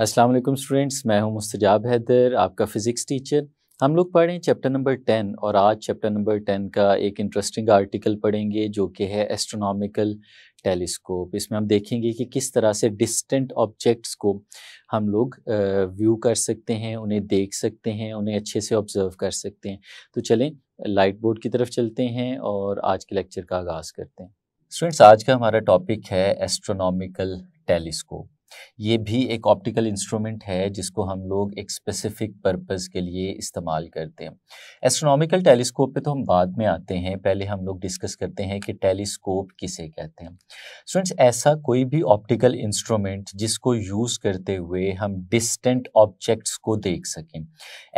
अस्सलाम वालेकुम स्टूडेंट्स मैं हूं मुस्तजाब हैदर आपका फ़िज़िक्स टीचर हम लोग पढ़ें चैप्टर नंबर टेन और आज चैप्टर नंबर टेन का एक इंटरेस्टिंग आर्टिकल पढ़ेंगे जो कि है एस्ट्रोनॉमिकल टेलीस्कोप इसमें हम देखेंगे कि किस तरह से डिस्टेंट ऑब्जेक्ट्स को हम लोग व्यू कर सकते हैं उन्हें देख सकते हैं उन्हें अच्छे से ऑब्ज़र्व कर सकते हैं तो चलें लाइट बोर्ड की तरफ चलते हैं और आज के लेक्चर का आगाज़ करते हैं स्टूडेंट्स आज का हमारा टॉपिक है एस्ट्रोनॉमिकल टेलीस्कोप ये भी एक ऑप्टिकल इंस्ट्रूमेंट है जिसको हम लोग एक स्पेसिफिक पर्पस के लिए इस्तेमाल करते हैं एस्ट्रोनॉमिकल टेलीस्कोप पे तो हम बाद में आते हैं पहले हम लोग डिस्कस करते हैं कि टेलीस्कोप किसे कहते हैं स्टूडेंट्स ऐसा कोई भी ऑप्टिकल इंस्ट्रूमेंट जिसको यूज़ करते हुए हम डिस्टेंट ऑब्जेक्ट्स को देख सकें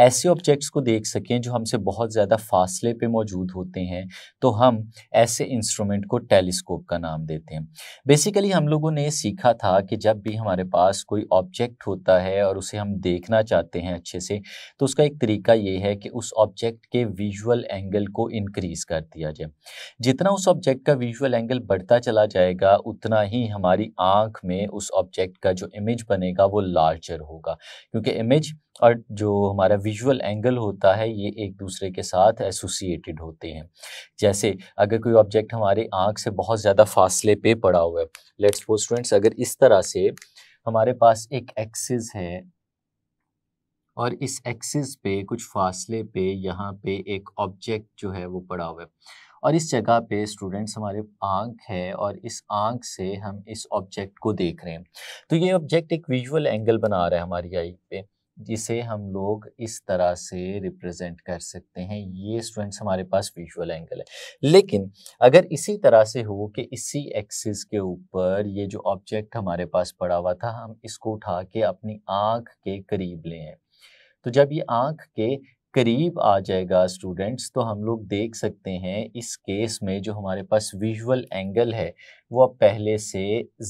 ऐसे ऑब्जेक्ट्स को देख सकें जो हमसे बहुत ज़्यादा फासले पर मौजूद होते हैं तो हम ऐसे इंस्ट्रूमेंट को टेलीस्कोप का नाम देते हैं बेसिकली हम लोगों ने सीखा था कि जब भी हम हमारे पास कोई ऑब्जेक्ट होता है और उसे हम देखना चाहते हैं अच्छे से तो उसका एक तरीका ये है कि उस ऑब्जेक्ट के विजुअल एंगल को इनक्रीज कर दिया जाए जितना उस ऑब्जेक्ट का विजुअल एंगल बढ़ता चला जाएगा उतना ही हमारी आँख में उस ऑब्जेक्ट का जो इमेज बनेगा वो लार्जर होगा क्योंकि इमेज और जो हमारा विजुअल एंगल होता है ये एक दूसरे के साथ एसोसिएटेड होते हैं जैसे अगर कोई ऑब्जेक्ट हमारे आँख से बहुत ज़्यादा फासले पे पड़ा हुआ है लेट्स फॉर स्टूडेंट्स अगर इस तरह से हमारे पास एक एक्सिस है और इस एक्सिस पे कुछ फासले पे यहाँ पे एक ऑब्जेक्ट जो है वो पड़ा हुआ है और इस जगह पे स्टूडेंट्स हमारे आंख है और इस आंख से हम इस ऑब्जेक्ट को देख रहे हैं तो ये ऑब्जेक्ट एक विजुअल एंगल बना रहा है हमारी आई पे जिसे हम लोग इस तरह से रिप्रेजेंट कर सकते हैं ये स्टूडेंट्स हमारे पास विजुअल एंगल है लेकिन अगर इसी तरह से हो कि इसी एक्सिस के ऊपर ये जो ऑब्जेक्ट हमारे पास पड़ा हुआ था हम इसको उठा के अपनी आँख के करीब ले आए तो जब ये आँख के करीब आ जाएगा स्टूडेंट्स तो हम लोग देख सकते हैं इस केस में जो हमारे पास विजुअल एंगल है वो अब पहले से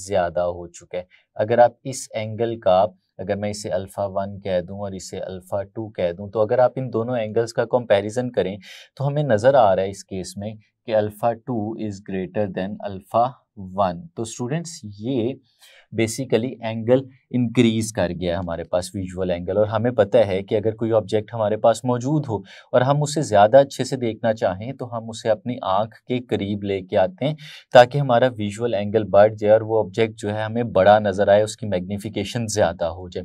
ज़्यादा हो चुका है अगर आप इस एंगल का अगर मैं इसे अल्फ़ा वन कह दूं और इसे अल्फ़ा टू कह दूं तो अगर आप इन दोनों एंगल्स का कंपैरिजन करें तो हमें नज़र आ रहा है इस केस में कि alpha two is greater than alpha one तो स्टूडेंट्स ये बेसिकली एंगल इंक्रीज कर गया हमारे पास विजुअल एंगल और हमें पता है कि अगर कोई ऑब्जेक्ट हमारे पास मौजूद हो और हम उसे ज़्यादा अच्छे से देखना चाहें तो हम उसे अपनी आँख के करीब लेके आते हैं ताकि हमारा विजुअल एंगल बढ़ जाए और वो ऑब्जेक्ट जो है हमें बड़ा नज़र आए उसकी मैग्नीफिकेशन ज़्यादा हो जाए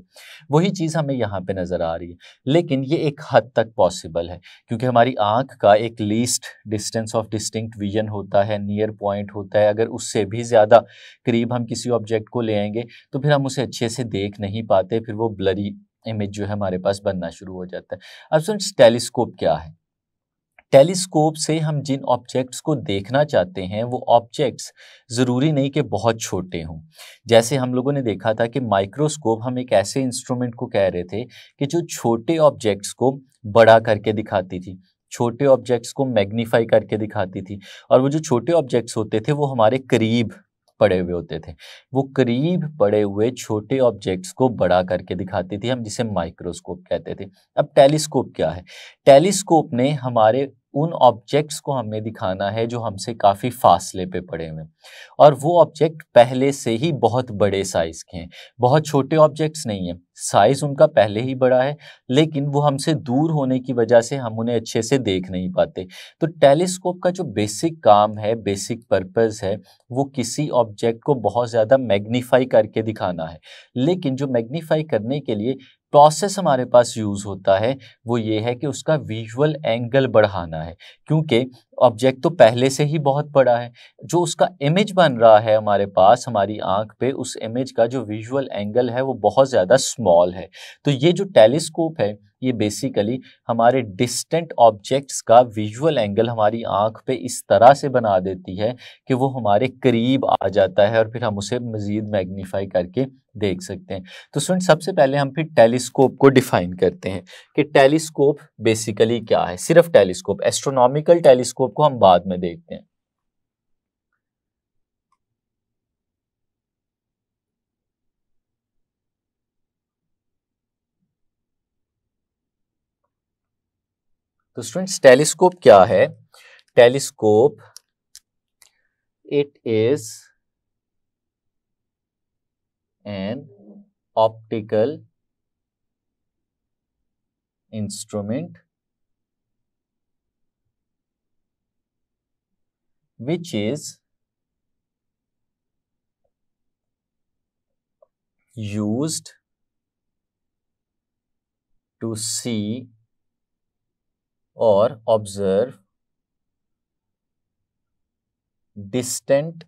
वही चीज़ हमें यहाँ पर नज़र आ रही है लेकिन ये एक हद तक पॉसिबल है क्योंकि हमारी आँख का एक least distance of distinct vision होता है नियर पॉइंट होता है अगर उससे भी ज़्यादा करीब हम किसी ऑब्जेक्ट को ले आएंगे तो फिर हम उसे अच्छे से देख नहीं पाते फिर वो ब्लरी इमेज जो है हमारे पास बनना शुरू हो जाता है अब सुन टेलीस्कोप क्या है टेलीस्कोप से हम जिन ऑब्जेक्ट्स को देखना चाहते हैं वो ऑब्जेक्ट्स ज़रूरी नहीं कि बहुत छोटे हों जैसे हम लोगों ने देखा था कि माइक्रोस्कोप हम एक ऐसे इंस्ट्रूमेंट को कह रहे थे कि जो छोटे ऑब्जेक्ट्स को बड़ा करके दिखाती थी छोटे ऑब्जेक्ट्स को मैग्नीफाई करके दिखाती थी और वो जो छोटे ऑब्जेक्ट्स होते थे वो हमारे करीब पड़े हुए होते थे वो करीब पड़े हुए छोटे ऑब्जेक्ट्स को बड़ा करके दिखाती थी हम जिसे माइक्रोस्कोप कहते थे अब टेलीस्कोप क्या है टेलीस्कोप ने हमारे उन ऑब्जेक्ट्स को हमें दिखाना है जो हमसे काफ़ी फासले पे पड़े हुए और वो ऑब्जेक्ट पहले से ही बहुत बड़े साइज़ के हैं बहुत छोटे ऑब्जेक्ट्स नहीं हैं साइज़ उनका पहले ही बड़ा है लेकिन वो हमसे दूर होने की वजह से हम उन्हें अच्छे से देख नहीं पाते तो टेलीस्कोप का जो बेसिक काम है बेसिक पर्पज़ है वो किसी ऑब्जेक्ट को बहुत ज़्यादा मैग्नीफाई करके दिखाना है लेकिन जो मैग्नीफाई करने के लिए प्रोसेस हमारे पास यूज़ होता है वो ये है कि उसका विजुअल एंगल बढ़ाना है क्योंकि ऑब्जेक्ट तो पहले से ही बहुत बड़ा है जो उसका इमेज बन रहा है हमारे पास हमारी आंख पे उस इमेज का जो विजुअल एंगल है वो बहुत ज़्यादा स्मॉल है तो ये जो टेलीस्कोप है ये बेसिकली हमारे डिस्टेंट ऑब्जेक्ट्स का विजुअल एंगल हमारी आंख पे इस तरह से बना देती है कि वो हमारे करीब आ जाता है और फिर हम उसे मज़ीद मैग्नीफाई करके देख सकते हैं तो सुन सबसे पहले हम फिर टेलीस्कोप को डिफ़ाइन करते हैं कि टेलीस्कोप बेसिकली क्या है सिर्फ टेलीस्कोप एस्ट्रोनॉमिकल टेलीस्कोप स्कोप को हम बाद में देखते हैं तो स्टूडेंट्स टेलीस्कोप क्या है telescope it is an optical instrument which is used to see or observe distant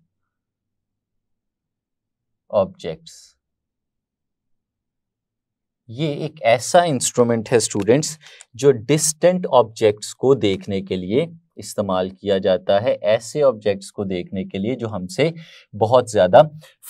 objects ये एक ऐसा इंस्ट्रूमेंट है स्टूडेंट्स जो डिस्टेंट ऑब्जेक्ट्स को देखने के लिए इस्तेमाल किया जाता है ऐसे ऑब्जेक्ट्स को देखने के लिए जो हमसे बहुत ज़्यादा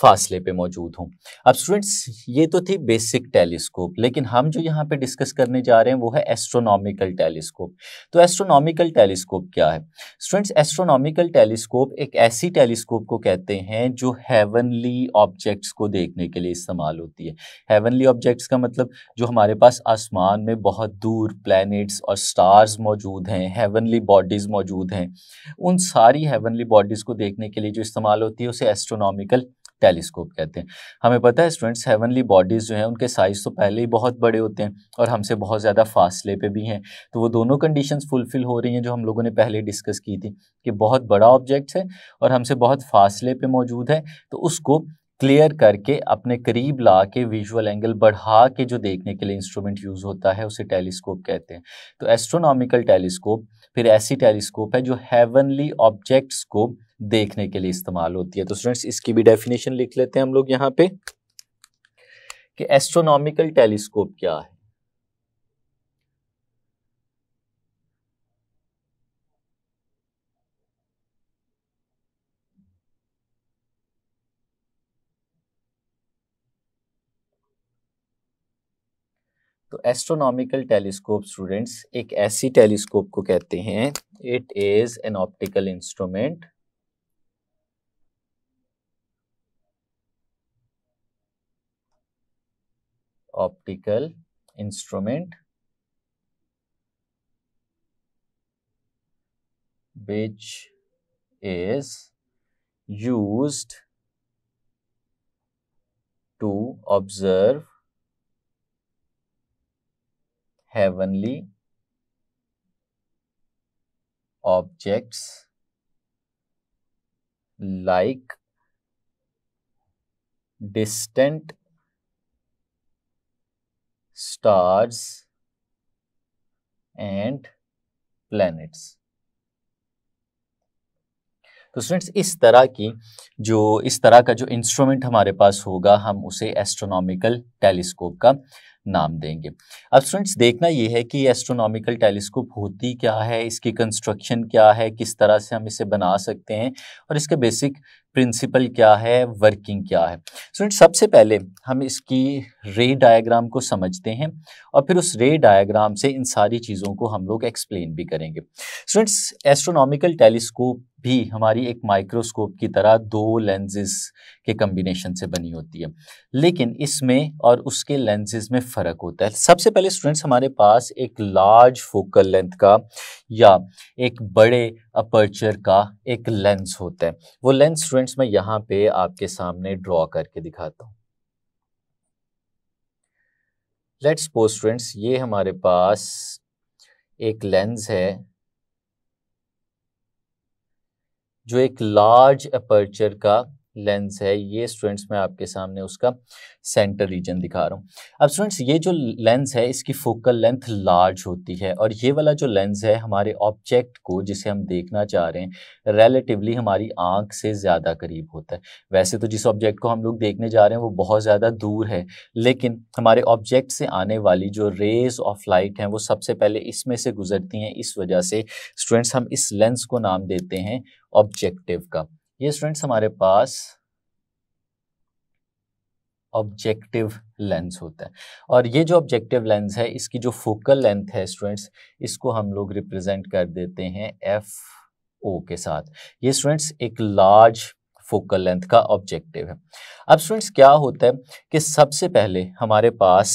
फासले पे मौजूद हों अब स्टूडेंट्स ये तो थी बेसिक टेलीस्कोप लेकिन हम जो यहाँ पे डिस्कस करने जा रहे हैं वो है एस्ट्रोनॉमिकल टेलीस्कोप तो एस्ट्रोनॉमिकल टेलीस्कोप क्या है स्टूडेंट्स एस्ट्रोनॉमिकल टेलीस्कोप एक ऐसी टेलीस्कोप को कहते हैं जो हेवनली ऑब्जेक्ट्स को देखने के लिए इस्तेमाल होती है हेवनली ऑब्जेक्ट्स का मतलब जो हमारे पास आसमान में बहुत दूर प्लानट्स और स्टार्स मौजूद हैं हेवनली बॉडीज़ मौजूद हैं उन सारी हेवनली बॉडीज़ को देखने के लिए जो इस्तेमाल होती है उसे एस्ट्रोनॉमिकल टेलीस्कोप कहते हैं हमें पता है स्टूडेंट्स हेवनली बॉडीज़ जो हैं उनके साइज़ तो पहले ही बहुत बड़े होते हैं और हमसे बहुत ज़्यादा फासले पे भी हैं तो वो दोनों कंडीशंस फुलफ़िल हो रही हैं जो हम लोगों ने पहले डिस्कस की थी कि बहुत बड़ा ऑब्जेक्ट है और हमसे बहुत फासले पे मौजूद है तो उसको क्लियर करके अपने करीब ला के विजुअल एंगल बढ़ा के जो देखने के लिए इंस्ट्रूमेंट यूज़ होता है उसे टेलीस्कोप कहते हैं तो एस्ट्रोनॉमिकल टेलीस्कोप फिर ऐसी टेलीस्कोप है जो हेवनली ऑब्जेक्ट्स को देखने के लिए इस्तेमाल होती है तो स्टूडेंट्स इसकी भी डेफिनेशन लिख लेते हैं हम लोग यहाँ पे कि एस्ट्रोनॉमिकल टेलीस्कोप क्या है एस्ट्रोनॉमिकल टेलीस्कोप स्टूडेंट्स एक ऐसी टेलीस्कोप को कहते हैं it is an optical instrument optical instrument which is use to observe heavenly objects like distant stars and planets. तो स्टूडेंट्स इस तरह की जो इस तरह का जो इंस्ट्रूमेंट हमारे पास होगा हम उसे एस्ट्रोनॉमिकल टेलीस्कोप का नाम देंगे अब स्टूडेंट्स देखना ये है कि एस्ट्रोनॉमिकल टेलीस्कोप होती क्या है इसकी कंस्ट्रक्शन क्या है किस तरह से हम इसे बना सकते हैं और इसके बेसिक प्रिंसिपल क्या है वर्किंग क्या है सो so, सबसे पहले हम इसकी रे डायग्राम को समझते हैं और फिर उस रे डायग्राम से इन सारी चीज़ों को हम लोग एक्सप्लेन भी करेंगे स्टूडेंट्स एस्ट्रोनॉमिकल टेलीस्कोप भी हमारी एक माइक्रोस्कोप की तरह दो लेंजेस के कम्बिनेशन से बनी होती है लेकिन इसमें और उसके लेंसेज़ में फ़र्क होता है सबसे पहले स्टूडेंट्स हमारे पास एक लार्ज फोकल लेंथ का या एक बड़े अपर्चर का एक लेंस होता है वो लेंस स्टूडेंट्स मैं यहां पे आपके सामने ड्रॉ करके दिखाता हूं लेट्स पोस्ट फ्रेंड्स ये हमारे पास एक लेंस है जो एक लार्ज अपर्चर का लेंस है ये स्टूडेंट्स मैं आपके सामने उसका सेंटर रीजन दिखा रहा हूँ अब स्टूडेंट्स ये जो लेंस है इसकी फोकल लेंथ लार्ज होती है और ये वाला जो लेंस है हमारे ऑब्जेक्ट को जिसे हम देखना चाह रहे हैं रेलेटिवली हमारी आँख से ज़्यादा करीब होता है वैसे तो जिस ऑब्जेक्ट को हम लोग देखने जा रहे हैं वो बहुत ज़्यादा दूर है लेकिन हमारे ऑब्जेक्ट से आने वाली जो रेज ऑफ लाइट हैं वो सबसे पहले इसमें से गुजरती हैं इस वजह से स्टूडेंट्स हम इस लेंस को नाम देते हैं ऑब्जेक्टिव का ये स्टूडेंट्स हमारे पास ऑब्जेक्टिव लेंस होता है और ये जो ऑब्जेक्टिव लेंस है इसकी जो फोकल लेंथ है स्टूडेंट्स इसको हम लोग रिप्रेजेंट कर देते हैं एफ ओ के साथ ये स्टूडेंट्स एक लार्ज फोकल लेंथ का ऑब्जेक्टिव है अब स्टूडेंट्स क्या होता है कि सबसे पहले हमारे पास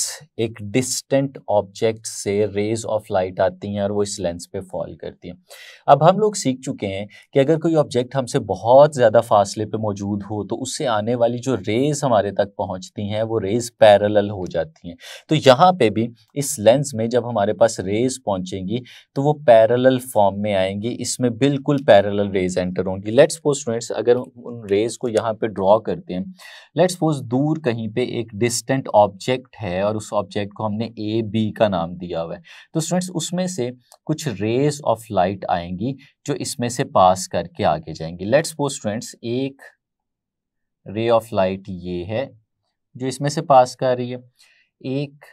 एक डिस्टेंट ऑब्जेक्ट से रेज ऑफ लाइट आती हैं और वो इस लेंस पे फॉल करती हैं अब हम लोग सीख चुके हैं कि अगर कोई ऑब्जेक्ट हमसे बहुत ज़्यादा फासले पे मौजूद हो तो उससे आने वाली जो रेज हमारे तक पहुँचती हैं वो रेज पैरल हो जाती हैं तो यहाँ पर भी इस लेंस में जब हमारे पास रेज पहुँचेंगी तो वो पैरल फॉर्म में आएंगी इसमें बिल्कुल पैरल रेज एंटर होंगी लेट्स पोस्ट स्टूडेंट्स अगर उन रेज को यहाँ पे ड्रॉ करते हैं लेट सपोज दूर कहीं पे एक डिस्टेंट ऑब्जेक्ट है और उस ऑब्जेक्ट को हमने ए बी का नाम दिया हुआ है तो स्टूडेंट्स उसमें से कुछ रेज ऑफ लाइट आएंगी जो इसमें से पास करके आगे जाएंगी लेट सपोज स्टूडेंट्स एक रे ऑफ लाइट ये है जो इसमें से पास कर रही है एक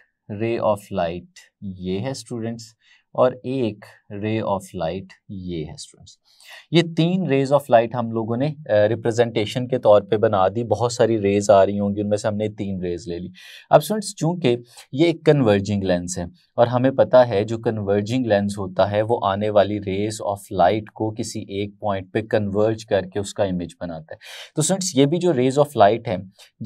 रे ऑफ लाइट ये है स्टूडेंट्स और एक रे ऑफ लाइट ये है स्टूडेंट्स ये तीन रेज ऑफ लाइट हम लोगों ने रिप्रेजेंटेशन के तौर पे बना दी बहुत सारी रेज आ रही होंगी उनमें से हमने तीन रेज ले ली अब स्टूडेंट्स चूंकि ये एक कन्वर्जिंग लेंस है और हमें पता है जो कन्वर्जिंग लेंस होता है वो आने वाली रेज ऑफ लाइट को किसी एक पॉइंट पे कन्वर्ज करके उसका इमेज बनाता है तो स्टूडेंट्स ये भी जो रेज ऑफ लाइट है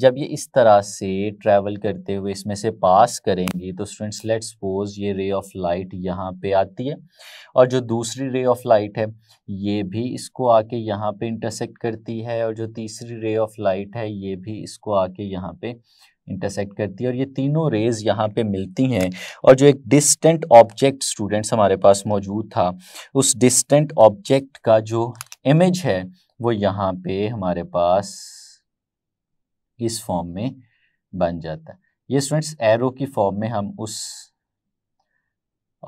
जब ये इस तरह से ट्रेवल करते हुए इसमें से पास करेंगी तो स्टूडेंट्स लेट्स सपोज ये रे ऑफ लाइट यहाँ यहाँ पे आती है और जो दूसरी रे ऑफ लाइट है ये भी इसको आके यहाँ पे इंटरसेक्ट करती है और जो तीसरी रे ऑफ लाइट है ये भी इसको आके यहाँ पे इंटरसेक्ट करती है और ये तीनों रेज यहाँ पे मिलती हैं और जो एक डिस्टेंट ऑब्जेक्ट स्टूडेंट्स हमारे पास मौजूद था उस डिस्टेंट ऑब्जेक्ट का जो इमेज है वो यहाँ पे हमारे पास इस फॉर्म में बन जाता है ये स्टूडेंट्स एरो की फॉर्म में हम उस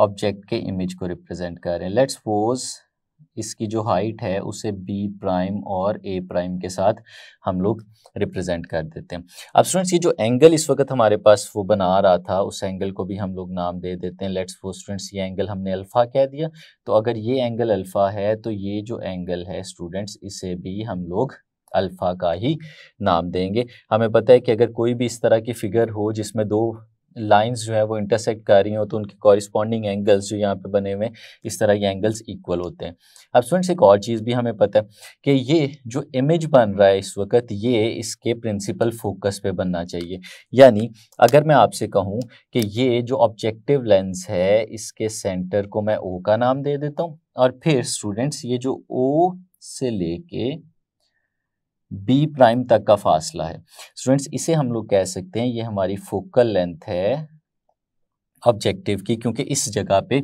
ऑब्जेक्ट के इमेज को रिप्रेजेंट कर रहे हैं लेट्स सपोज इसकी जो हाइट है उसे बी प्राइम और ए प्राइम के साथ हम लोग रिप्रेजेंट कर देते हैं अब स्टूडेंट्स ये जो एंगल इस वक्त हमारे पास वो बना रहा था उस एंगल को भी हम लोग नाम दे देते हैं लेट्स सपोज स्टूडेंट्स ये एंगल हमने अल्फ़ा कह दिया तो अगर ये एंगल अल्फ़ा है तो ये जो एंगल है स्टूडेंट्स इसे भी हम लोग अल्फ़ा का ही नाम देंगे हमें पता है कि अगर कोई भी इस तरह की फिगर हो जिसमें दो लाइंस जो है वो इंटरसेक्ट कर रही हो तो उनके कॉरिस्पॉन्डिंग एंगल्स जो यहाँ पे बने हुए हैं इस तरह ये एंगल्स इक्वल होते हैं अब स्टूडेंट्स एक और चीज़ भी हमें पता है कि ये जो इमेज बन रहा है इस वक्त ये इसके प्रिंसिपल फोकस पे बनना चाहिए यानी अगर मैं आपसे कहूँ कि ये जो ऑब्जेक्टिव लेंस है इसके सेंटर को मैं ओ का नाम दे देता हूँ और फिर स्टूडेंट्स ये जो ओ से लेके बी प्राइम तक का फासला है स्टूडेंट्स इसे हम लोग कह सकते हैं ये हमारी फोकल लेंथ है ऑब्जेक्टिव की क्योंकि इस जगह पे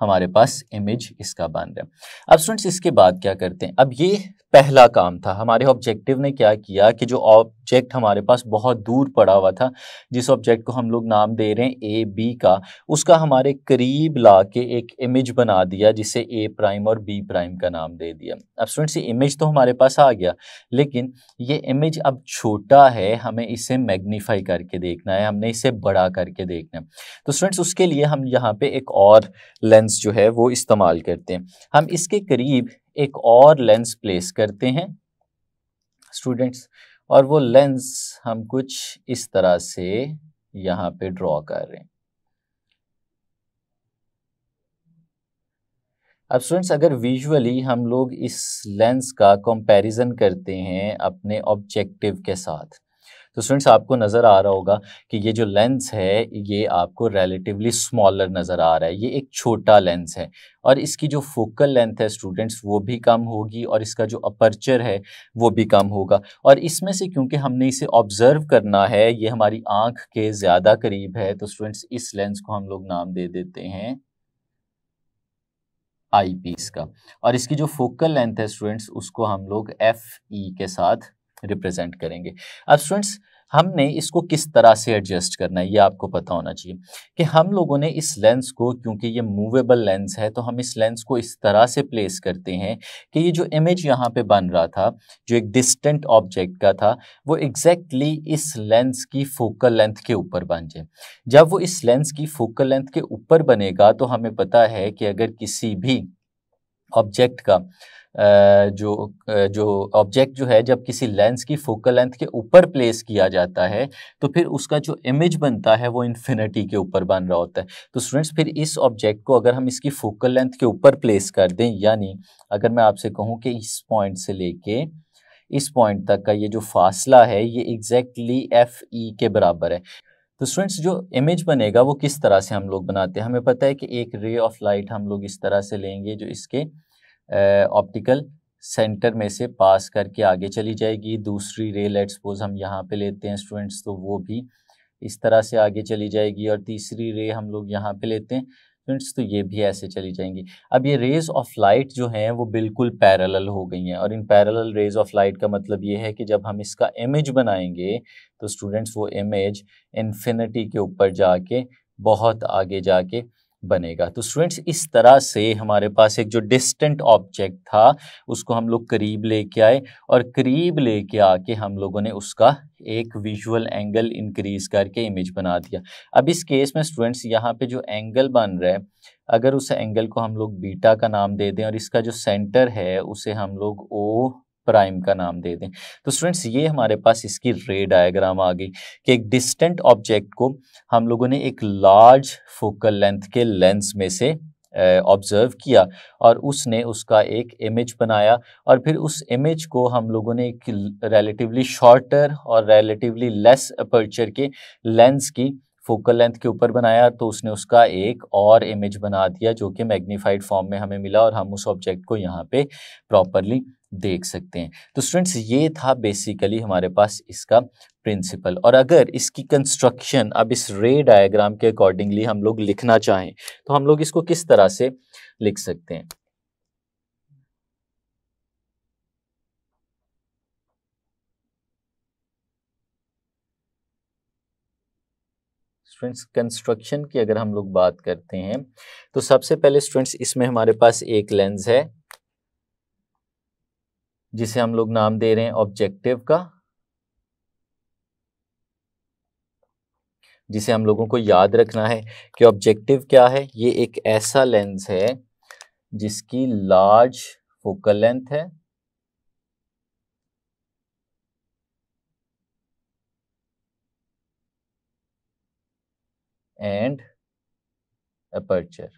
हमारे पास इमेज इसका बन रहा है अब स्टूडेंट्स इसके बाद क्या करते हैं अब ये पहला काम था हमारे ऑब्जेक्टिव ने क्या किया कि जो ऑब्जेक्ट हमारे पास बहुत दूर पड़ा हुआ था जिस ऑब्जेक्ट को हम लोग नाम दे रहे हैं ए बी का उसका हमारे करीब ला के एक इमेज बना दिया जिसे ए प्राइम और बी प्राइम का नाम दे दिया अब स्टूडेंट्स ये इमेज तो हमारे पास आ गया लेकिन ये इमेज अब छोटा है हमें इसे मैग्नीफाई करके देखना है हमने इसे बड़ा करके देखना है तो स्टूडेंट्स उसके लिए हम यहाँ पर एक और लेंस लेंस जो है वो इस्तेमाल करते हैं हम इसके करीब एक और लेंस प्लेस करते हैं स्टूडेंट्स और वो लेंस हम कुछ इस तरह से यहाँ पे ड्रॉ कर रहे हैं अब स्टूडेंट्स अगर विजुअली हम लोग इस लेंस का कंपैरिजन करते हैं अपने ऑब्जेक्टिव के साथ तो स्टूडेंट्स आपको नज़र आ रहा होगा कि ये जो लेंस है ये आपको रेलेटिवली स्मॉलर नज़र आ रहा है ये एक छोटा लेंस है और इसकी जो फोकल लेंथ है स्टूडेंट्स वो भी कम होगी और इसका जो अपर्चर है वो भी कम होगा और इसमें से क्योंकि हमने इसे ऑब्ज़र्व करना है ये हमारी आँख के ज़्यादा करीब है तो स्टूडेंट्स इस लेंस को हम लोग नाम दे देते हैं आई पीस का और इसकी जो फोकल लेंथ है स्टूडेंट्स उसको हम लोग एफ ई e के साथ रिप्रेजेंट करेंगे अब स्टूडेंट्स हमने इसको किस तरह से एडजस्ट करना है ये आपको पता होना चाहिए कि हम लोगों ने इस लेंस को क्योंकि ये मूवेबल लेंस है तो हम इस लेंस को इस तरह से प्लेस करते हैं कि ये जो इमेज यहाँ पे बन रहा था जो एक डिस्टेंट ऑब्जेक्ट का था वो एग्जैक्टली exactly इस लेंस की फोकल लेंथ के ऊपर बन जाए जब वो इस लेंस की फोकल लेंथ के ऊपर बनेगा तो हमें पता है कि अगर किसी भी ऑब्जेक्ट का जो जो ऑब्जेक्ट जो है जब किसी लेंस की फोकल लेंथ के ऊपर प्लेस किया जाता है तो फिर उसका जो इमेज बनता है वो इन्फिनिटी के ऊपर बन रहा होता है तो स्टूडेंट्स फिर इस ऑब्जेक्ट को अगर हम इसकी फोकल लेंथ के ऊपर प्लेस कर दें यानी अगर मैं आपसे कहूँ कि इस पॉइंट से लेके इस पॉइंट तक का ये जो फासला है ये एग्जैक्टली एफ ई के बराबर है तो स्टूडेंट्स जो इमेज बनेगा वो किस तरह से हम लोग बनाते हैं हमें पता है कि एक रे ऑफ लाइट हम लोग इस तरह से लेंगे जो इसके ऑप्टिकल सेंटर में से पास करके आगे चली जाएगी दूसरी रे लेट सपोज हम यहाँ पे लेते हैं स्टूडेंट्स तो वो भी इस तरह से आगे चली जाएगी और तीसरी रे हम लोग यहाँ पे लेते हैं स्टूडेंट्स तो ये भी ऐसे चली जाएंगी अब ये रेज ऑफ लाइट जो हैं वो बिल्कुल पैरेलल हो गई हैं और इन पैरेलल रेज ऑफ लाइट का मतलब ये है कि जब हम इसका इमेज बनाएंगे तो स्टूडेंट्स वो इमेज इन्फिनिटी के ऊपर जाके बहुत आगे जाके बनेगा तो स्टूडेंट्स इस तरह से हमारे पास एक जो डिस्टेंट ऑब्जेक्ट था उसको हम लोग करीब लेके आए और करीब लेके आके हम लोगों ने उसका एक विजुअल एंगल इंक्रीज करके इमेज बना दिया अब इस केस में स्टूडेंट्स यहाँ पे जो एंगल बन रहा है अगर उस एंगल को हम लोग बीटा का नाम दे दें और इसका जो सेंटर है उसे हम लोग ओ प्राइम का नाम दे दें तो स्टूडेंट्स ये हमारे पास इसकी रे डायग्राम आ गई कि एक डिस्टेंट ऑब्जेक्ट को हम लोगों ने एक लार्ज फोकल लेंथ के लेंस में से ऑब्ज़र्व किया और उसने उसका एक इमेज बनाया और फिर उस इमेज को हम लोगों ने एक रिलेटिवली शॉर्टर और रिलेटिवली लेस अपर्चर के लेंस की फोकल लेंथ के ऊपर बनाया तो उसने उसका एक और इमेज बना दिया जो कि मैग्नीफाइड फॉर्म में हमें मिला और हम उस ऑब्जेक्ट को यहाँ पे प्रॉपरली देख सकते हैं तो स्टूडेंट्स ये था बेसिकली हमारे पास इसका प्रिंसिपल और अगर इसकी कंस्ट्रक्शन अब इस रे डायग्राम के अकॉर्डिंगली हम लोग लिखना चाहें तो हम लोग इसको किस तरह से लिख सकते हैं स्टूडेंट्स कंस्ट्रक्शन की अगर हम लोग बात करते हैं तो सबसे पहले स्टूडेंट्स इसमें हमारे पास एक लेंस है जिसे हम लोग नाम दे रहे हैं ऑब्जेक्टिव का जिसे हम लोगों को याद रखना है कि ऑब्जेक्टिव क्या है ये एक ऐसा लेंस है जिसकी लार्ज फोकल लेंथ है एंड अपर्चर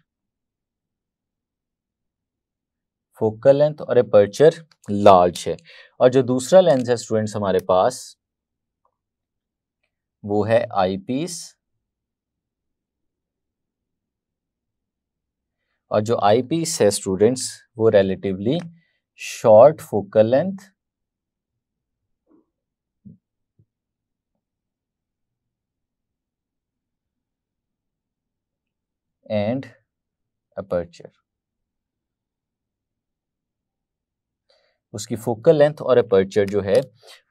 फोकल लेंथ और अपर्चर लार्ज है और जो दूसरा लेंस है स्टूडेंट्स हमारे पास वो है आई पीस और जो आई पीस है स्टूडेंट्स वो relatively short focal length and aperture उसकी फोकल लेंथ और अपर्चर जो है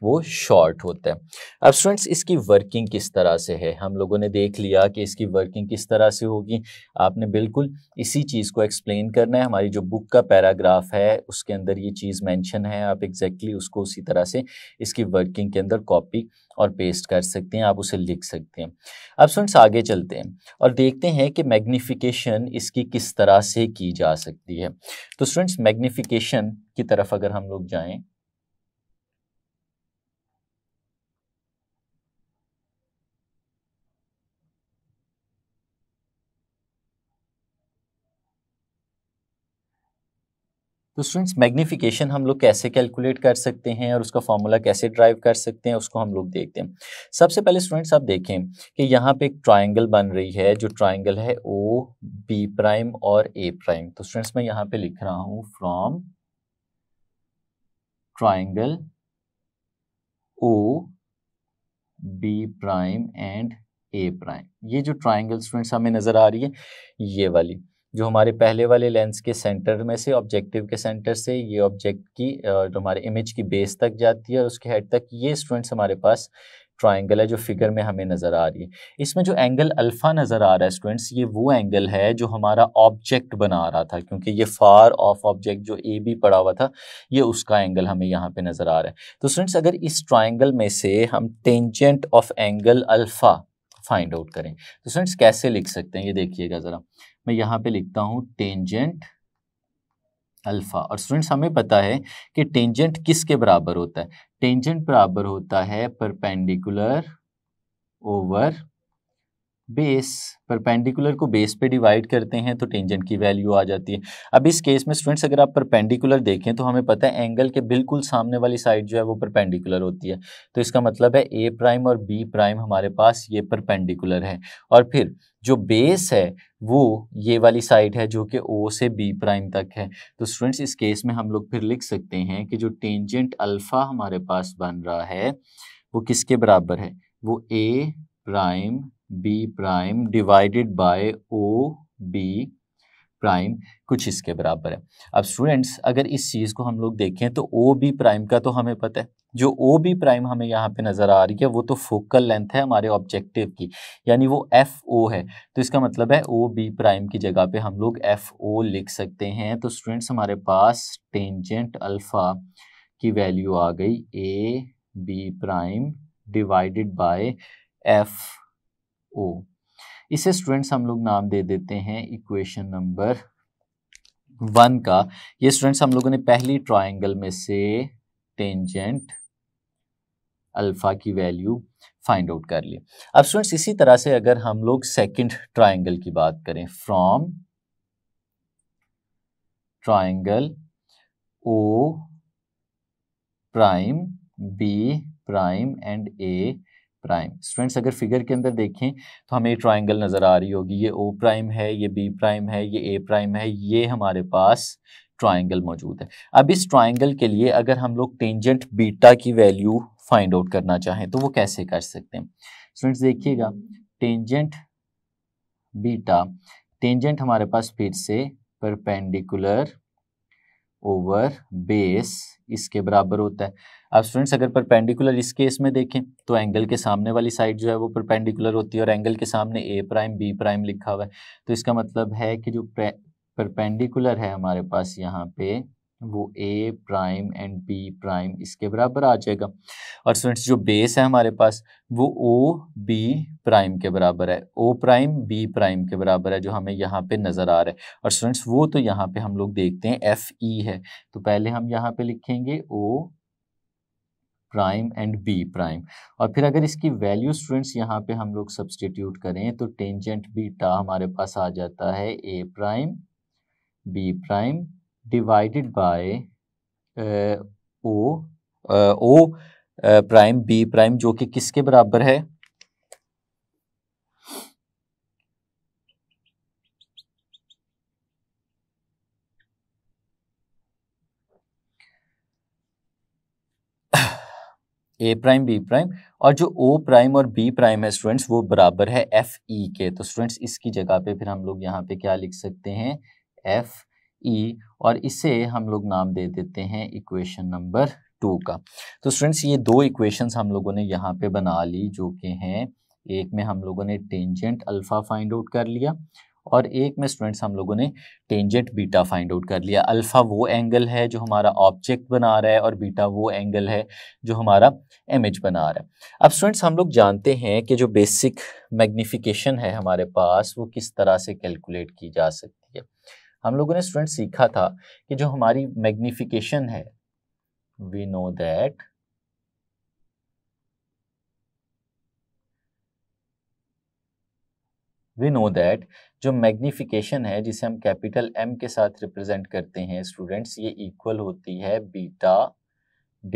वो शॉर्ट होता है अब स्टूडेंट्स इसकी वर्किंग किस तरह से है हम लोगों ने देख लिया कि इसकी वर्किंग किस तरह से होगी आपने बिल्कुल इसी चीज़ को एक्सप्लेन करना है हमारी जो बुक का पैराग्राफ है उसके अंदर ये चीज़ मेंशन है आप एग्जैक्टली exactly उसको उसी तरह से इसकी वर्किंग के अंदर कॉपी और पेस्ट कर सकते हैं आप उसे लिख सकते हैं अब स्टूडेंट्स आगे चलते हैं और देखते हैं कि मैग्नीफिकेशन इसकी किस तरह से की जा सकती है तो स्टूडेंट्स मैग्नीफिकेशन की तरफ अगर हम लोग जाएं तो स्टूडेंट्स मैग्निफिकेशन हम लोग कैसे कैलकुलेट कर सकते हैं और उसका फॉर्मूला कैसे ड्राइव कर सकते हैं उसको हम लोग देखते हैं सबसे पहले स्टूडेंट्स आप देखें कि यहाँ पे एक ट्रायंगल बन रही है जो ट्रायंगल है ओ बी प्राइम और ए प्राइम तो स्टूडेंट्स मैं यहाँ पे लिख रहा हूँ from triangle O B prime and A prime ये जो ट्राइंगल स्टूडेंट्स हमें नज़र आ रही है ये वाली जो हमारे पहले वाले लेंस के सेंटर में से ऑब्जेक्टिव के सेंटर से ये ऑब्जेक्ट की जो हमारे इमेज की बेस तक जाती है और उसके हेड तक ये स्टूडेंट्स हमारे पास ट्राइंगल है जो फिगर में हमें नज़र आ रही है इसमें जो एंगल अल्फ़ा नज़र आ रहा है स्टूडेंट्स ये वो एंगल है जो हमारा ऑब्जेक्ट बना रहा था क्योंकि ये फार ऑफ ऑब्जेक्ट जो ए बी पड़ा हुआ था ये उसका एंगल हमें यहाँ पे नज़र आ रहा है तो स्टूडेंट्स अगर इस ट्राइंगल में से हम tangent of angle alpha find out करें तो स्टूडेंट्स कैसे लिख सकते हैं ये देखिएगा ज़रा मैं यहाँ पर लिखता हूँ टेंजेंट अल्फ़ा और स्टूडेंट्स हमें पता है कि टेंजेंट किसके बराबर होता है टेंजेंट बराबर होता है परपेंडिकुलर ओवर बेस परपेंडिकुलर को बेस पे डिवाइड करते हैं तो टेंजेंट की वैल्यू आ जाती है अब इस केस में स्टूडेंट्स अगर आप परपेंडिकुलर देखें तो हमें पता है एंगल के बिल्कुल सामने वाली साइड जो है वो परपेंडिकुलर होती है तो इसका मतलब है ए प्राइम और बी प्राइम हमारे पास ये परपेंडिकुलर है और फिर जो बेस है वो ये वाली साइड है जो कि ओ से बी प्राइम तक है तो स्टूडेंट्स इस केस में हम लोग फिर लिख सकते हैं कि जो टेंजेंट अल्फ़ा हमारे पास बन रहा है वो किसके बराबर है वो A prime B prime divided by O B prime कुछ इसके बराबर है अब स्टूडेंट्स अगर इस चीज़ को हम लोग देखें तो ओ बी प्राइम का तो हमें पता है जो ओ बी प्राइम हमें यहाँ पे नज़र आ रही है वो तो फोकल लेंथ है हमारे ऑब्जेक्टिव की यानी वो एफ ओ है तो इसका मतलब है ओ बी प्राइम की जगह पे हम लोग एफ ओ लिख सकते हैं तो स्टूडेंट्स हमारे पास टेंजेंट अल्फ़ा की वैल्यू आ गई A B prime divided by F O इसे स्टूडेंट्स हम लोग नाम दे देते हैं इक्वेशन नंबर वन का ये स्टूडेंट्स हम लोगों ने पहली ट्राइंगल में से टेंजेंट अल्फ़ा की वैल्यू फाइंड आउट कर ली अब स्टूडेंट्स इसी तरह से अगर हम लोग सेकंड ट्राइंगल की बात करें from triangle O prime B prime and A prime students अगर फिगर के अंदर देखें तो हमें ट्राइंगल नज़र आ रही होगी ये ओ प्राइम है ये बी प्राइम है ये ए प्राइम है ये हमारे पास ट्राइंगल मौजूद है अब इस ट्राइंगल के लिए अगर हम लोग टेंजेंट बीटा की वैल्यू फाइंड आउट करना चाहें तो वो कैसे कर सकते हैं स्टूडेंट्स देखिएगा टेंजेंट बीटा टेंजेंट हमारे पास फिर से परपेंडिकुलर ओवर बेस इसके बराबर होता है अब स्टूडेंट्स अगर परपेंडिकुलर इस केस में देखें तो एंगल के सामने वाली साइड जो है वो परपेंडिकुलर होती है और एंगल के सामने ए प्राइम बी प्राइम लिखा हुआ है तो इसका मतलब है कि जो परपेंडिकुलर है हमारे पास यहाँ पे वो A prime and B prime इसके बराबर आ जाएगा और स्टूडेंट्स जो बेस है हमारे पास वो ओ बी प्राइम के बराबर है ओ प्राइम बी प्राइम के बराबर है जो हमें यहाँ पे नज़र आ रहा है और स्टूडेंट्स वो तो यहाँ पे हम लोग देखते हैं एफ ई e है तो पहले हम यहाँ पे लिखेंगे O prime and B prime और फिर अगर इसकी वैल्यू स्टूडेंट्स यहाँ पे हम लोग सब्सटीट्यूट करें तो टेंजेंट बीटा हमारे पास आ जाता है A prime B prime divided by O O prime B prime जो कि किसके बराबर है ए प्राइम बी प्राइम और जो ओ प्राइम और बी प्राइम है स्टूडेंट्स वो बराबर है एफ ई e के तो स्टूडेंट्स इसकी जगह पे फिर हम लोग यहाँ पे क्या लिख सकते हैं एफ ई e और इसे हम लोग नाम दे देते हैं इक्वेशन नंबर टू का तो स्टूडेंट्स ये दो इक्वेशंस हम लोगों ने यहाँ पे बना ली जो कि हैं एक में हम लोगों ने टेंजेंट अल्फ़ा फाइंड आउट कर लिया और एक में स्टूडेंट्स हम लोगों ने टेंजेंट बीटा फाइंड आउट कर लिया अल्फ़ा वो एंगल है जो हमारा ऑब्जेक्ट बना रहा है और बीटा वो एंगल है जो हमारा इमेज बना रहा है अब स्टूडेंट्स हम लोग जानते हैं कि जो बेसिक मैग्निफिकेशन है हमारे पास वो किस तरह से कैलकुलेट की जा सकती है हम लोगों ने स्टूडेंट सीखा था कि जो हमारी मैग्निफिकेशन है we know that we know that जो मैग्निफिकेशन है जिसे हम कैपिटल एम के साथ रिप्रेजेंट करते हैं स्टूडेंट्स ये इक्वल होती है beta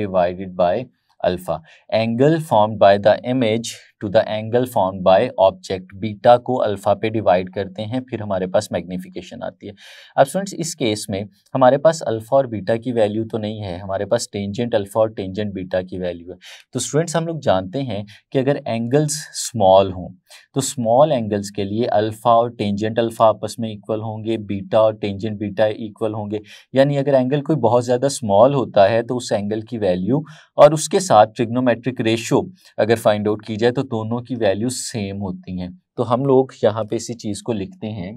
divided by alpha angle form by the image to the angle form by object beta को अल्फ़ा पे डिवाइड करते हैं फिर हमारे पास मैग्नीफ़िकेशन आती है अब स्टूडेंट्स इस केस में हमारे पास अल्फ़ा और बीटा की वैल्यू तो नहीं है हमारे पास टेंजेंट अल्फ़ा और टेंजेंट बीटा की वैल्यू है तो स्टूडेंट्स हम लोग जानते हैं कि अगर एंगल्स स्मॉल हों तो स्मॉल एंगल्स के लिए अल्फ़ा और टेंजेंट अल्फ़ा आपस में इक्वल होंगे बीटा और टेंजेंट बीटा इक्वल होंगे यानी अगर एंगल कोई बहुत ज़्यादा स्मॉल होता है तो उस एंगल की वैल्यू और उसके साथ ट्रिग्नोमेट्रिक रेशियो अगर फाइंड आउट की जाए तो दोनों की वैल्यू सेम होती हैं तो हम लोग यहाँ पे इसी चीज़ को लिखते हैं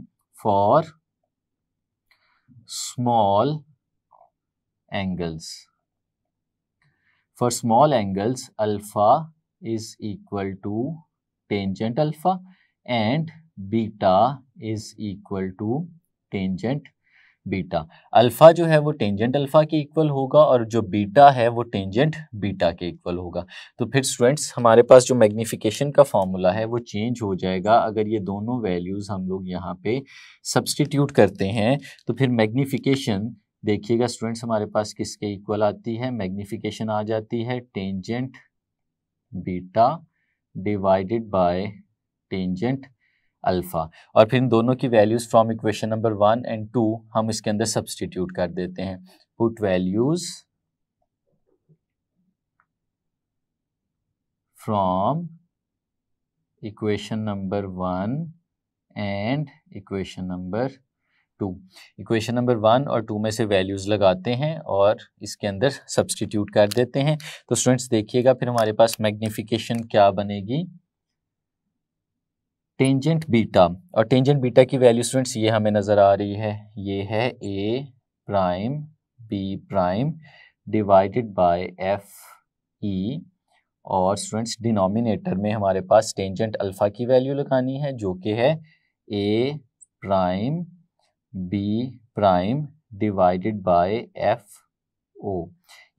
for small angles for small angles alpha is equal to tangent alpha and beta is equal to tangent beta alpha जो है वो टेंजेंट अल्फ़ा के इक्वल होगा और जो बीटा है वो टेंजेंट बीटा के इक्वल होगा तो फिर स्टूडेंट्स हमारे पास जो मैग्नीफिकेशन का फॉर्मूला है वो चेंज हो जाएगा अगर ये दोनों वैल्यूज़ हम लोग यहाँ पे सब्सटीट्यूट करते हैं तो फिर मैग्निफिकेशन देखिएगा स्टूडेंट्स हमारे पास किसके इक्वल आती है मैग्निफिकेशन आ जाती है tangent beta divided by tangent alpha और फिर इन दोनों की values from equation number one and two हम इसके अंदर सब्सटीट्यूट कर देते हैं put values from equation number one and equation number two equation number one और टू में से वैल्यूज लगाते हैं और इसके अंदर सब्सटीट्यूट कर देते हैं तो स्टूडेंट्स देखिएगा फिर हमारे पास मैग्निफिकेशन क्या बनेगी टेंजेंट बीटा और टेंजेंट बीटा की वैल्यू स्टूडेंट्स ये हमें नज़र आ रही है ये है A prime B prime divided by F E और स्टूडेंट्स डिनोमिनेटर में हमारे पास टेंजेंट अल्फ़ा की वैल्यू लगानी है जो कि है A prime B prime divided by F O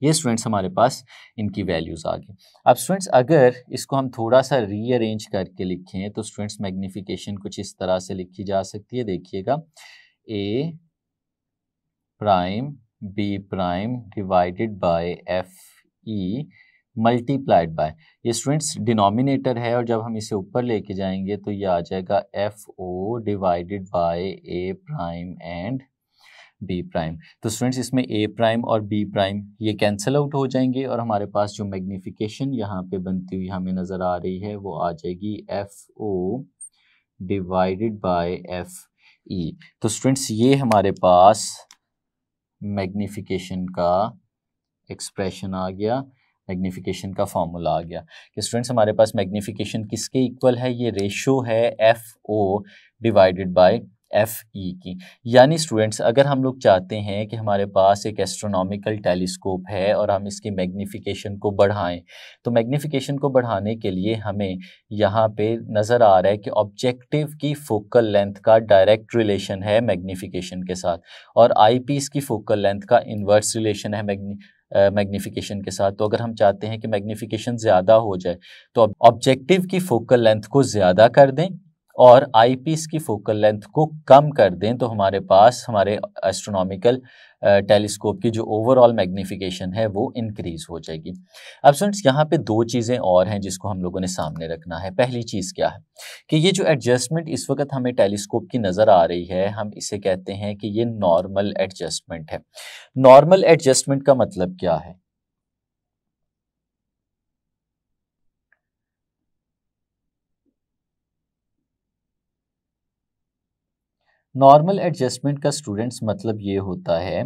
ये स्टूडेंट्स हमारे पास इनकी वैल्यूज़ आ गई अब स्टूडेंट्स अगर इसको हम थोड़ा सा रीअरेंज करके लिखें तो स्टूडेंट्स मैग्निफिकेशन कुछ इस तरह से लिखी जा सकती है देखिएगा A prime B prime divided by F E multiplied by ये स्टूडेंट्स डिनोमिनेटर है और जब हम इसे ऊपर लेके जाएंगे तो ये आ जाएगा F O divided by A prime and B prime तो स्टूडेंट्स इसमें ए प्राइम और बी प्राइम ये कैंसिल आउट हो जाएंगे और हमारे पास जो मैग्निफिकेशन यहाँ पे बनती हुई हमें नज़र आ रही है वो आ जाएगी F O divided by F E तो स्टूडेंट्स ये हमारे पास मैग्निफिकेशन का एक्सप्रेशन आ गया मैग्नीफिकेशन का फॉर्मूला आ गया कि स्टूडेंट्स हमारे पास मैग्नीफिकेशन किसके इक्वल है ये रेशो है F O divided by F E e की यानी स्टूडेंट्स अगर हम लोग चाहते हैं कि हमारे पास एक एस्ट्रोनॉमिकल टेलीस्कोप है और हम इसकी मैग्नीफिकेशन को बढ़ाएं तो मैग्नीफिकेशन को बढ़ाने के लिए हमें यहाँ पे नज़र आ रहा है कि ऑब्जेक्टिव की फोकल लेंथ का डायरेक्ट रिलेशन है मैग्नीफिकेशन के साथ और आईपीस की फोकल लेंथ का इन्वर्स रिलेशन है मैग्नी मैग्नीफिकेशन के साथ तो अगर हम चाहते हैं कि मैग्नीफिकेशन ज़्यादा हो जाए तो ऑब्जेक्टिव की फोकल लेंथ को ज़्यादा कर दें और आईपीस की फोकल लेंथ को कम कर दें तो हमारे पास हमारे एस्ट्रोनॉमिकल टेलीस्कोप की जो ओवरऑल मैग्नीफ़िकेशन है वो इंक्रीज हो जाएगी अब फ्रेंड्स यहाँ पे दो चीज़ें और हैं जिसको हम लोगों ने सामने रखना है पहली चीज़ क्या है कि ये जो एडजस्टमेंट इस वक्त हमें टेलीस्कोप की नज़र आ रही है हम इसे कहते हैं कि ये नॉर्मल एडजस्टमेंट है नॉर्मल एडजस्टमेंट का मतलब क्या है नॉर्मल एडजस्टमेंट का स्टूडेंट्स मतलब ये होता है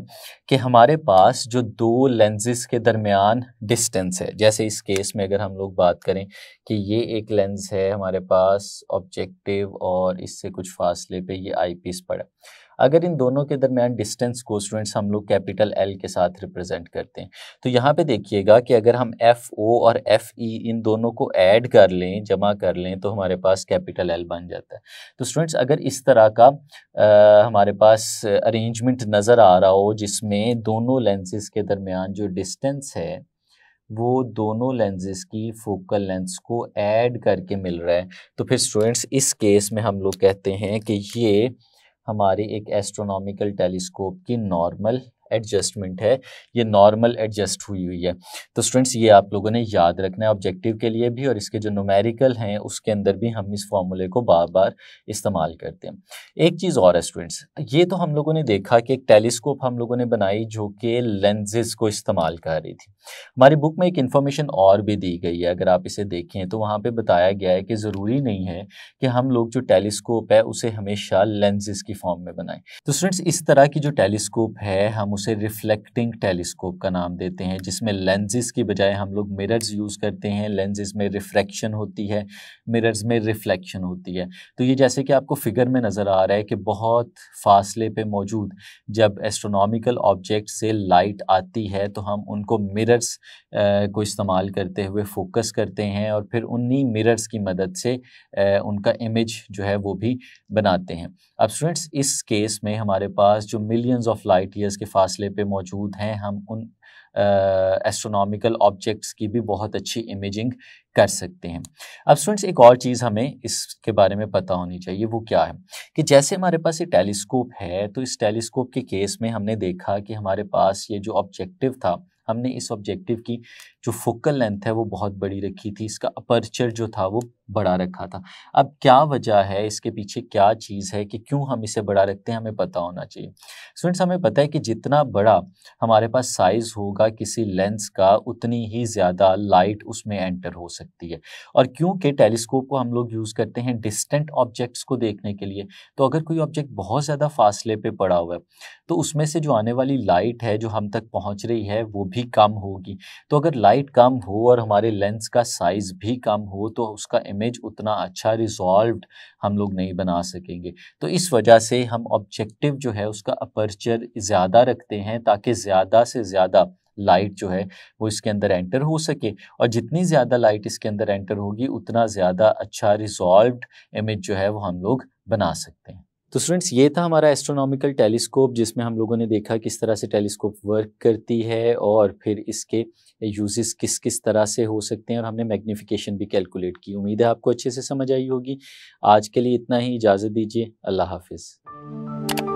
कि हमारे पास जो दो लेंजेस के दरमियान डिस्टेंस है जैसे इस केस में अगर हम लोग बात करें कि ये एक लेंस है हमारे पास ऑब्जेक्टिव और इससे कुछ फासले पे ये आई पीस पड़ा अगर इन दोनों के दरमियान डिस्टेंस को स्टूडेंट्स हम लोग कैपिटल एल के साथ रिप्रेजेंट करते हैं तो यहाँ पे देखिएगा कि अगर हम एफ ओ और एफ ई e इन दोनों को ऐड कर लें जमा कर लें तो हमारे पास कैपिटल एल बन जाता है तो स्टूडेंट्स अगर इस तरह का आ, हमारे पास अरेंजमेंट नज़र आ रहा हो जिसमें दोनों लेंसेज के दरमियान जो डिस्टेंस है वो दोनों लेंजेज की फोकल लेंथ को ऐड करके मिल रहा है तो फिर स्टूडेंट्स इस केस में हम लोग कहते हैं कि ये हमारे एक एस्ट्रोनॉमिकल टेलीस्कोप की नॉर्मल एडजस्टमेंट है ये नॉर्मल एडजस्ट हुई हुई है तो स्टूडेंट्स ये आप लोगों ने याद रखना है ऑब्जेक्टिव के लिए भी और इसके जो नोमेरिकल हैं उसके अंदर भी हम इस फॉर्मूले को बार बार इस्तेमाल करते हैं एक चीज़ और है स्टूडेंट्स ये तो हम लोगों ने देखा कि एक टेलीस्कोप हम लोगों ने बनाई जो कि लेंजेज को इस्तेमाल कर रही थी हमारी बुक में एक इन्फॉर्मेशन और भी दी गई है अगर आप इसे देखें तो वहाँ पर बताया गया है कि ज़रूरी नहीं है कि हम लोग जो टेलीस्कोप है उसे हमेशा लेंजेज की फॉर्म में बनाएं तो स्टूडेंट्स इस तरह की जो टेलीस्कोप है हम उसे रिफ्लेक्टिंग टेलीस्कोप का नाम देते हैं जिसमें लेंजेस की बजाय हम लोग मिरर्स यूज़ करते हैं लेंजेस में रिफ्रैक्शन होती है मिरर्स में रिफ्लेक्शन होती है तो ये जैसे कि आपको फिगर में नज़र आ रहा है कि बहुत फासले पे मौजूद जब एस्ट्रोनॉमिकल ऑब्जेक्ट से लाइट आती है तो हम उनको मिरर्स को इस्तेमाल करते हुए फोकस करते हैं और फिर उन्हीं मिरर्स की मदद से उनका इमेज जो है वो भी बनाते हैं अब स्टूडेंट्स इस केस में हमारे पास जो मिलियंस ऑफ लाइट ईयर्स के फासले पे मौजूद हैं हम उन एस्ट्रोनॉमिकल uh, ऑब्जेक्ट्स की भी बहुत अच्छी इमेजिंग कर सकते हैं अब स्टूडेंट्स एक और चीज़ हमें इसके बारे में पता होनी चाहिए वो क्या है कि जैसे हमारे पास ये टेलीस्कोप है तो इस टेलीस्कोप के केस में हमने देखा कि हमारे पास ये जो ऑब्जेक्टिव था हमने इस ऑब्जेक्टिव की जो फोकल लेंथ है वो बहुत बड़ी रखी थी इसका अपर्चर जो था वो बढ़ा रखा था अब क्या वजह है इसके पीछे क्या चीज़ है कि क्यों हम इसे बढ़ा रखते हैं हमें पता होना चाहिए स्टूडेंट्स हमें पता है कि जितना बड़ा हमारे पास साइज़ होगा किसी लेंस का उतनी ही ज़्यादा लाइट उसमें एंटर हो सकती है और क्योंकि टेलीस्कोप को हम लोग यूज़ करते हैं डिस्टेंट ऑब्जेक्ट्स को देखने के लिए तो अगर कोई ऑब्जेक्ट बहुत ज़्यादा फासले पर पड़ा हुआ है तो उसमें से जो आने वाली लाइट है जो हम तक पहुँच रही है वो भी कम होगी तो अगर लाइट कम हो और हमारे लेंस का साइज़ भी कम हो तो उसका इमेज उतना अच्छा रिजॉल्व हम लोग नहीं बना सकेंगे तो इस वजह से हम ऑब्जेक्टिव जो है उसका अपर्चर ज़्यादा रखते हैं ताकि ज़्यादा से ज़्यादा लाइट जो है वो इसके अंदर एंटर हो सके और जितनी ज़्यादा लाइट इसके अंदर एंटर होगी उतना ज़्यादा अच्छा रिजॉल्व इमेज जो है वो हम लोग बना सकते हैं तो स्टूडेंट्स ये था हमारा एस्ट्रोनॉमिकल टेलीस्कोप जिसमें हम लोगों ने देखा किस तरह से टेलीस्कोप वर्क करती है और फिर इसके यूजेस किस किस तरह से हो सकते हैं और हमने मैग्नीफिकेशन भी कैलकुलेट की उम्मीद है आपको अच्छे से समझ आई होगी आज के लिए इतना ही इजाज़त दीजिए अल्लाह हाफिज़